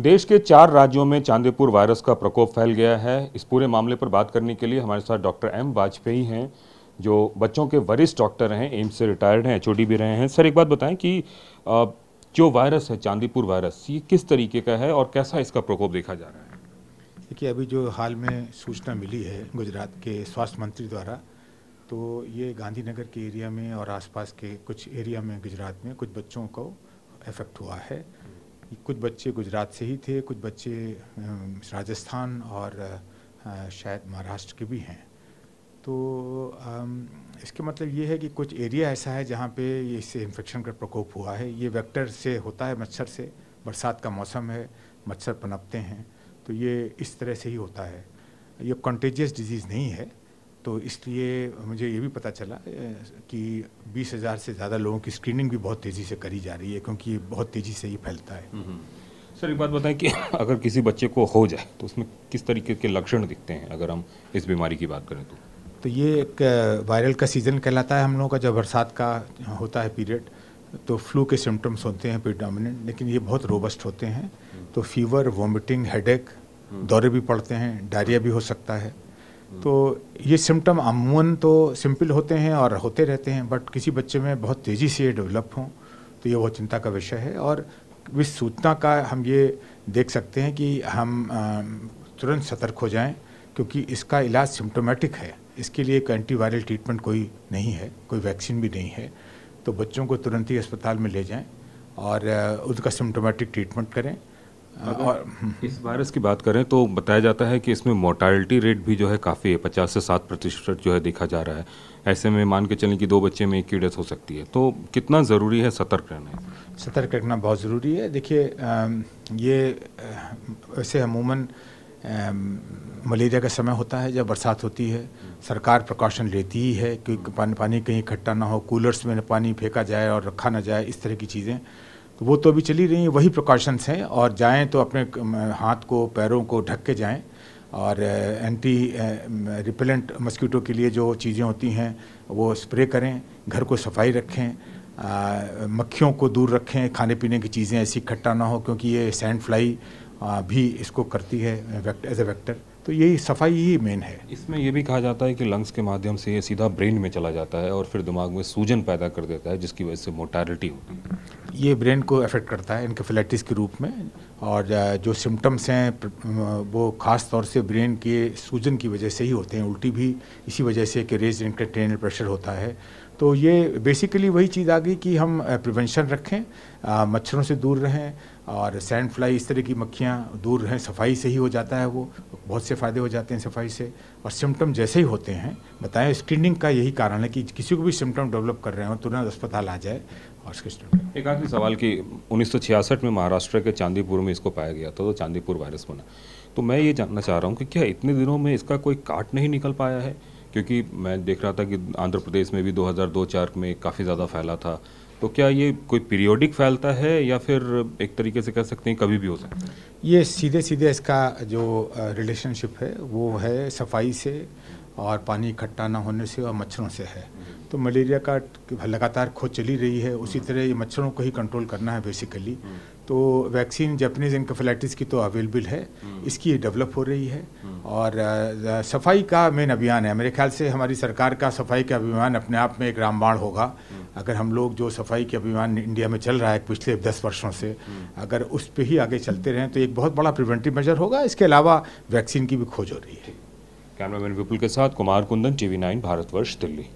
देश के चार राज्यों में चांदीपुर वायरस का प्रकोप फैल गया है इस पूरे मामले पर बात करने के लिए हमारे साथ डॉक्टर एम वाजपेयी हैं जो बच्चों के वरिष्ठ डॉक्टर हैं एम्स से रिटायर्ड हैं एच भी रहे हैं सर एक बात बताएं कि जो वायरस है चांदीपुर वायरस ये किस तरीके का है और कैसा इसका प्रकोप देखा जा रहा है देखिए अभी जो हाल में सूचना मिली है गुजरात के स्वास्थ्य मंत्री द्वारा तो ये गांधीनगर के एरिया में और आसपास के कुछ एरिया में गुजरात में कुछ बच्चों को इफेक्ट हुआ है कुछ बच्चे गुजरात से ही थे कुछ बच्चे राजस्थान और शायद महाराष्ट्र के भी हैं तो इसके मतलब ये है कि कुछ एरिया ऐसा है जहाँ पे इससे इन्फेक्शन का प्रकोप हुआ है ये वेक्टर से होता है मच्छर से बरसात का मौसम है मच्छर पनपते हैं तो ये इस तरह से ही होता है ये कॉन्टेजियस डिजीज़ नहीं है तो इसलिए मुझे ये भी पता चला कि बीस हज़ार से ज़्यादा लोगों की स्क्रीनिंग भी बहुत तेज़ी से करी जा रही है क्योंकि ये बहुत तेज़ी से ही फैलता है हम्म, हम्म। सर एक बात बताएं कि अगर किसी बच्चे को हो जाए तो उसमें किस तरीके के लक्षण दिखते हैं अगर हम इस बीमारी की बात करें तो तो ये एक वायरल का सीज़न कहलाता है हम लोगों का जब बरसात का होता है पीरियड तो फ्लू के सिम्टम्स होते हैं प्रिडामिनेंट लेकिन ये बहुत रोबस्ट होते हैं हम्म। तो फीवर वॉमिटिंग हेडेक दौरे भी पड़ते हैं डायरिया भी हो सकता है तो ये सिम्टम अमूमन तो सिंपल होते हैं और होते रहते हैं बट किसी बच्चे में बहुत तेज़ी से ये डेवलप हों तो ये बहुत चिंता का विषय है और इस सूचना का हम ये देख सकते हैं कि हम तुरंत सतर्क हो जाएं क्योंकि इसका इलाज सिम्टोमेटिक है इसके लिए एक एंटीवायरल ट्रीटमेंट कोई नहीं है कोई वैक्सीन भी नहीं है तो बच्चों को तुरंत ही अस्पताल में ले जाएं और उनका सिम्टोमेटिक ट्रीटमेंट करें अगर इस वायरस की बात करें तो बताया जाता है कि इसमें मोर्टालिटी रेट भी जो है काफ़ी है पचास से सात प्रतिशत जो है देखा जा रहा है ऐसे में मान के चलें कि दो बच्चे में एक की डेथ हो सकती है तो कितना ज़रूरी है सतर्क रहना सतर्क रखना बहुत ज़रूरी है देखिए ये वैसे अमूमन मलेरिया का समय होता है जब बरसात होती है सरकार प्रकॉशन लेती ही है कि पानी पानी कहीं इकट्ठा ना हो कूलर्स में पानी फेंका जाए और रखा ना जाए इस तरह की चीज़ें तो वो तो अभी चली रही हैं वही प्रिकॉशंस हैं और जाएं तो अपने हाथ को पैरों को ढक के जाएं और एंटी रिपेलेंट मस्कीटो के लिए जो चीज़ें होती हैं वो स्प्रे करें घर को सफाई रखें मक्खियों को दूर रखें खाने पीने की चीज़ें ऐसी इकट्ठा ना हो क्योंकि ये सैंड फ्लाई आ, भी इसको करती है एज ए वैक्टर तो यही सफाई ही मेन है इसमें यह भी कहा जाता है कि लंग्स के माध्यम से ये सीधा ब्रेन में चला जाता है और फिर दिमाग में सूजन पैदा कर देता है जिसकी वजह से मोटालिटी होती है ये ब्रेन को अफेक्ट करता है इनकेफेलाइटिस के रूप में और जो सिम्टम्स हैं वो ख़ास तौर से ब्रेन के सूजन की वजह से ही होते हैं उल्टी भी इसी वजह से कि रेज इंटरटेनल प्रेशर होता है तो ये बेसिकली वही चीज़ आ गई कि हम प्रिवेंशन रखें मच्छरों से दूर रहें और सैंड फ्लाई इस तरह की मक्खियाँ दूर रहें सफाई से ही हो जाता है वो बहुत से फ़ायदे हो जाते हैं सफाई से और सिम्टम जैसे ही होते हैं बताएं स्क्रीनिंग का यही कारण है कि किसी को भी सिम्टम डेवलप कर रहे हो तुरंत अस्पताल आ जाए और उसके एक आखिरी सवाल कि छियासठ में महाराष्ट्र के चांदीपुर में इसको पाया गया था तो चांदीपुर वायरस बना तो मैं ये जानना चाह रहा हूँ कि क्या इतने दिनों में इसका कोई काट नहीं निकल पाया है क्योंकि मैं देख रहा था कि आंध्र प्रदेश में भी 2002 चार में काफ़ी ज़्यादा फैला था तो क्या ये कोई पीरियोडिक फैलता है या फिर एक तरीके से कह सकते हैं कभी भी हो सकता है ये सीधे सीधे इसका जो रिलेशनशिप है वो है सफाई से और पानी इकट्ठा ना होने से और मच्छरों से है तो मलेरिया का लगातार खोज चली रही है उसी तरह ये मच्छरों को ही कंट्रोल करना है बेसिकली हम्म। तो वैक्सीन जैपनीज इनकेफेलाइटिस की तो अवेलेबल है हम्म। इसकी डेवलप हो रही है हम्म। और सफाई का मेन अभियान है मेरे ख्याल से हमारी सरकार का सफाई का अभियान अपने आप में एक रामबाण होगा अगर हम लोग जो सफाई के अभियान इंडिया में चल रहा है पिछले दस वर्षों से अगर उस पर ही आगे चलते रहें तो एक बहुत बड़ा प्रिवेंटिव मेजर होगा इसके अलावा वैक्सीन की भी खोज हो रही है कैमरामैन विपुल के साथ कुमार कुंदन टीवी नाइन भारतवर्ष दिल्ली